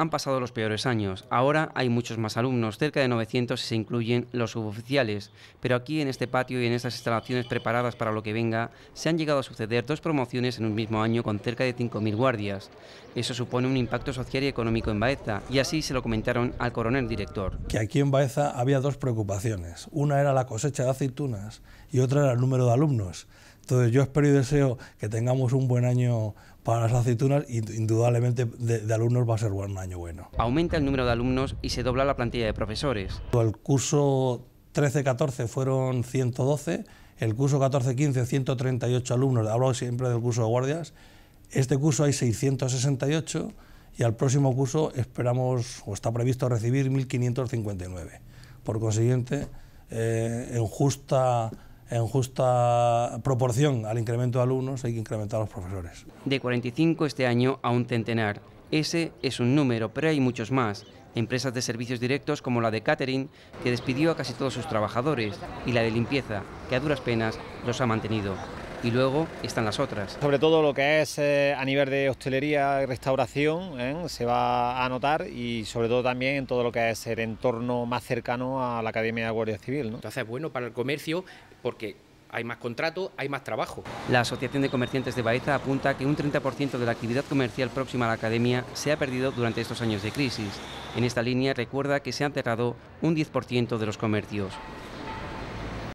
Han pasado los peores años, ahora hay muchos más alumnos, cerca de 900 si se incluyen los suboficiales, pero aquí en este patio y en estas instalaciones preparadas para lo que venga, se han llegado a suceder dos promociones en un mismo año con cerca de 5.000 guardias. Eso supone un impacto social y económico en Baeza, y así se lo comentaron al coronel director. Que aquí en Baeza había dos preocupaciones, una era la cosecha de aceitunas y otra era el número de alumnos. Entonces yo espero y deseo que tengamos un buen año para las aceitunas y indudablemente de, alumnos va a ser un año bueno. Aumenta el número de alumnos y se dobla la plantilla de profesores. El curso 13-14 fueron 112, el curso 14-15 138 alumnos, hablo siempre del curso de guardias, este curso hay 668 y al próximo curso esperamos o está previsto recibir 1.559. Por consiguiente, eh, en justa en justa proporción al incremento de alumnos, hay que incrementar a los profesores. De 45 este año a un centenar. Ese es un número, pero hay muchos más. Empresas de servicios directos como la de catering, que despidió a casi todos sus trabajadores, y la de limpieza, que a duras penas los ha mantenido y luego están las otras. Sobre todo lo que es eh, a nivel de hostelería y restauración ¿eh? se va a notar y sobre todo también en todo lo que es el entorno más cercano a la Academia de Guardia Civil. ¿no? Entonces es bueno para el comercio porque hay más contratos, hay más trabajo. La Asociación de Comerciantes de Baeza apunta que un 30% de la actividad comercial próxima a la academia se ha perdido durante estos años de crisis. En esta línea recuerda que se han enterrado... un 10% de los comercios.